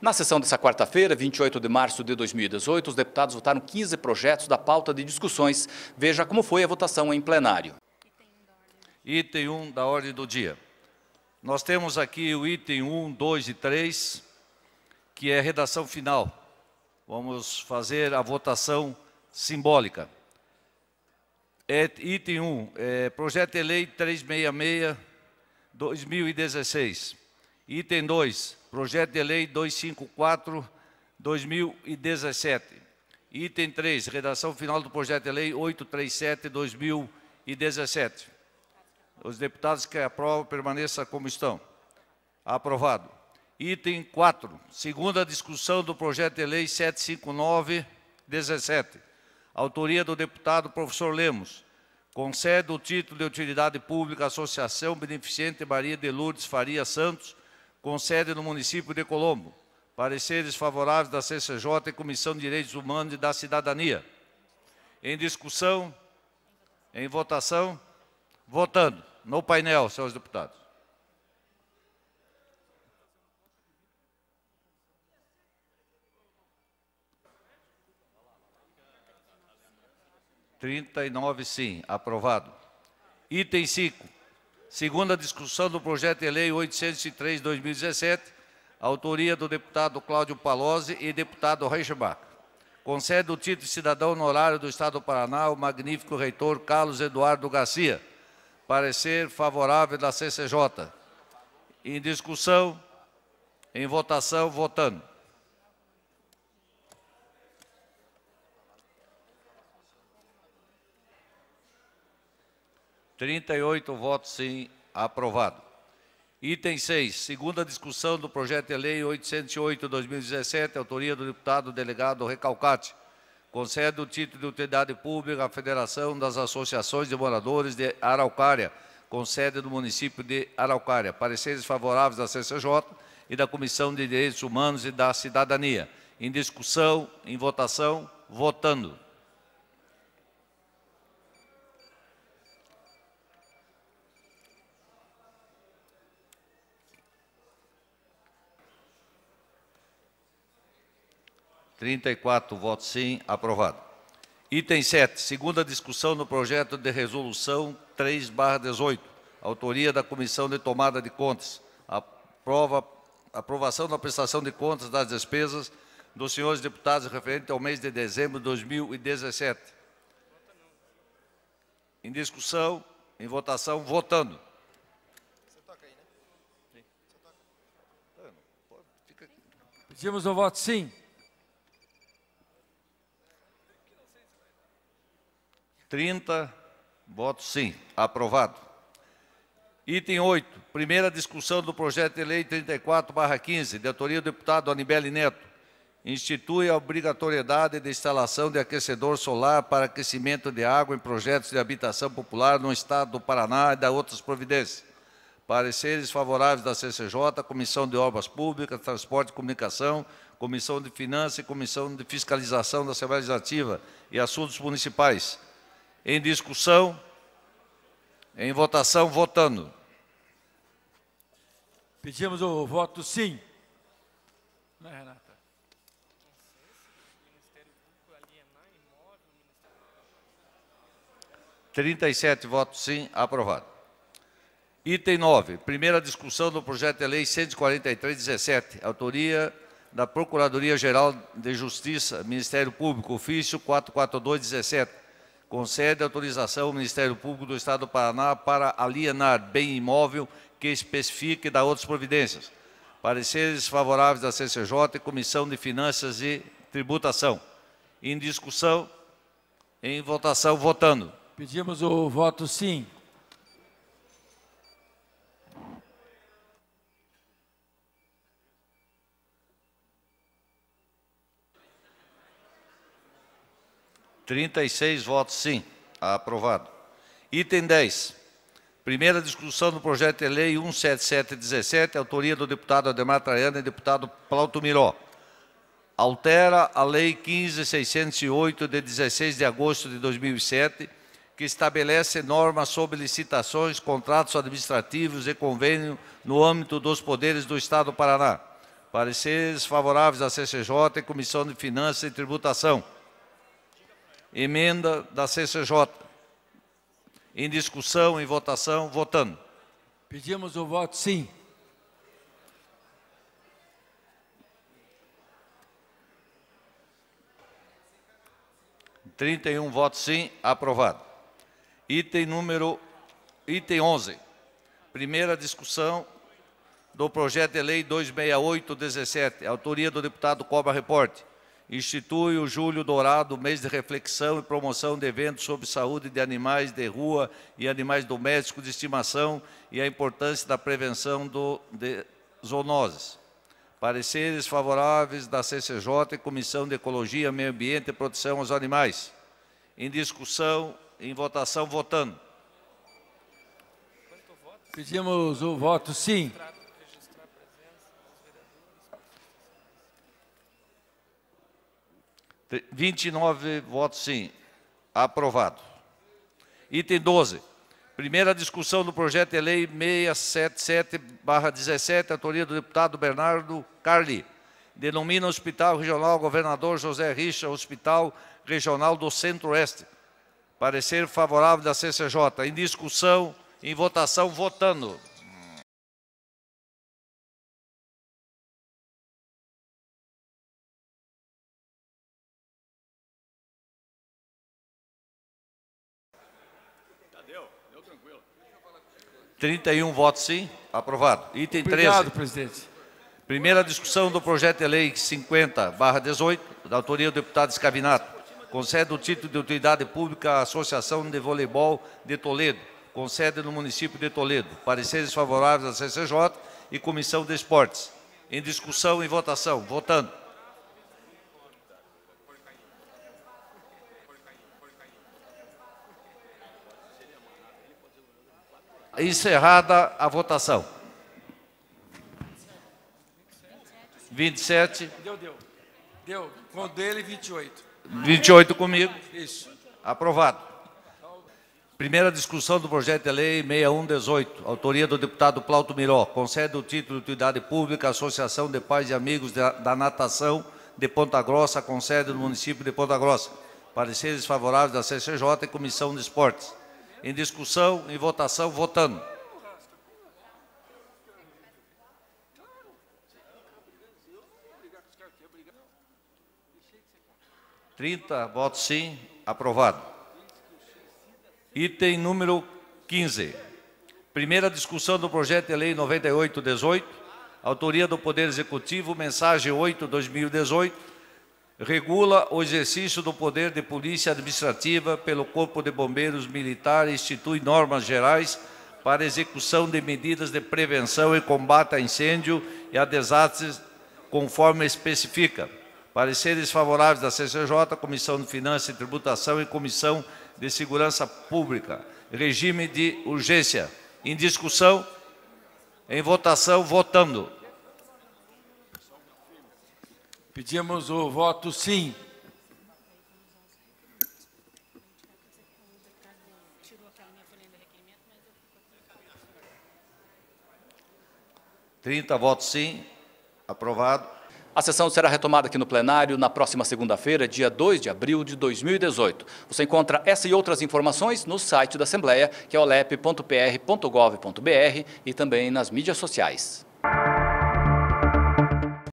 Na sessão dessa quarta-feira, 28 de março de 2018, os deputados votaram 15 projetos da pauta de discussões. Veja como foi a votação em plenário. Item 1 da ordem do dia. Nós temos aqui o item 1, 2 e 3, que é a redação final. Vamos fazer a votação simbólica. É, item 1, é, projeto de lei 366, 2016. Item 2, Projeto de Lei 254-2017. Item 3, redação final do Projeto de Lei 837-2017. Os deputados que aprovam permaneçam como estão. Aprovado. Item 4, segunda discussão do Projeto de Lei 759-17. Autoria do deputado professor Lemos concede o título de utilidade pública à Associação Beneficente Maria de Lourdes Faria Santos, com sede no município de Colombo. Pareceres favoráveis da CCJ e Comissão de Direitos Humanos e da Cidadania. Em discussão, em votação, votando no painel, senhores deputados. Trinta e nove, sim. Aprovado. Item cinco segundo a discussão do projeto de lei 803-2017, autoria do deputado Cláudio Palozzi e deputado Reichenbach. Concede o título de cidadão honorário do Estado do Paraná ao magnífico reitor Carlos Eduardo Garcia. Parecer favorável da CCJ. Em discussão, em votação, votando. 38 votos sim, aprovado. Item 6, segunda discussão do projeto de lei 808/2017, autoria do deputado delegado Recalcate. Concede o título de utilidade pública à Federação das Associações de Moradores de Araucária, com sede do município de Araucária. Pareceres favoráveis da CCJ e da Comissão de Direitos Humanos e da Cidadania. Em discussão, em votação, votando. 34 votos sim, aprovado. Item 7, segunda discussão no projeto de resolução 3/18, autoria da Comissão de Tomada de Contas. Aprova, aprovação da prestação de contas das despesas dos senhores deputados referente ao mês de dezembro de 2017. Em discussão, em votação, votando. Pedimos o voto sim. 30 votos sim. Aprovado. Item 8. Primeira discussão do projeto de lei 34-15, de autoria do deputado Anibele Neto. Institui a obrigatoriedade de instalação de aquecedor solar para aquecimento de água em projetos de habitação popular no estado do Paraná e da outras providências. Pareceres favoráveis da CCJ, Comissão de Obras Públicas, Transporte e Comunicação, Comissão de Finanças e Comissão de Fiscalização da Assembleia Legislativa e Assuntos Municipais. Em discussão? Em votação, votando. Pedimos o voto sim. Não é, Renata? Trinta e sete votos sim, aprovado. Item 9, primeira discussão do projeto de lei 143-17, autoria da Procuradoria-Geral de Justiça, Ministério Público, ofício 442-17, concede autorização ao Ministério Público do Estado do Paraná para alienar bem imóvel que especifique e dar outras providências. Pareceres favoráveis da CCJ e Comissão de Finanças e Tributação. Em discussão, em votação, votando. Pedimos o voto sim. 36 votos sim. Aprovado. Item 10. Primeira discussão do projeto de lei 17717, autoria do deputado Ademar Traiano e deputado Plauto Miró. Altera a lei 15608 de 16 de agosto de 2007, que estabelece normas sobre licitações, contratos administrativos e convênio no âmbito dos poderes do Estado do Paraná. Pareceres favoráveis à CCJ e Comissão de Finanças e Tributação. Emenda da CCJ. Em discussão, em votação, votando. Pedimos o voto sim. Trinta e um votos sim, aprovado. Item número, item 11. Primeira discussão do projeto de lei 26817, autoria do deputado Cobra Reporte institui o Julho Dourado, mês de reflexão e promoção de eventos sobre saúde de animais de rua e animais domésticos de estimação e a importância da prevenção do, de zoonoses. Pareceres favoráveis da CCJ e Comissão de Ecologia, Meio Ambiente e Proteção aos Animais. Em discussão, em votação, votando. Pedimos o voto sim. 29 votos sim. Aprovado. Item 12. Primeira discussão do projeto de lei 677-17, autoria do deputado Bernardo Carli. Denomina Hospital Regional Governador José Richa, Hospital Regional do Centro-Oeste. Parecer favorável da CCJ. Em discussão, em votação, votando. 31 votos sim, aprovado. Item 13. Obrigado, presidente. Primeira discussão do projeto de lei 50, 18, da autoria do deputado Escavinato. Concede o título de utilidade pública à Associação de Voleibol de Toledo, com sede no município de Toledo. Pareceres favoráveis à CCJ e Comissão de Esportes. Em discussão e votação. Votando. encerrada a votação. 27. Deu, deu. Deu. Com dele, 28. 28 comigo. Isso. Aprovado. Primeira discussão do projeto de lei 6118, autoria do deputado Plauto Miró, concede o título de utilidade pública à Associação de Pais e Amigos da Natação de Ponta Grossa, com sede no município de Ponta Grossa. Pareceres favoráveis da CCJ e Comissão de Esportes. Em discussão, em votação, votando. Trinta votos sim, aprovado. Item número 15. Primeira discussão do projeto de lei 9818, autoria do Poder Executivo, mensagem 8/2018 regula o exercício do poder de polícia administrativa pelo Corpo de Bombeiros Militar e institui normas gerais para execução de medidas de prevenção e combate a incêndio e a desastres, conforme especifica. Pareceres favoráveis da CCJ, Comissão de Finanças e Tributação e Comissão de Segurança Pública. Regime de urgência. Em discussão, em votação, votando. Pedimos o voto sim. Trinta votos sim. Aprovado. A sessão será retomada aqui no plenário na próxima segunda-feira, dia 2 de abril de 2018. Você encontra essa e outras informações no site da Assembleia, que é olep.pr.gov.br e também nas mídias sociais.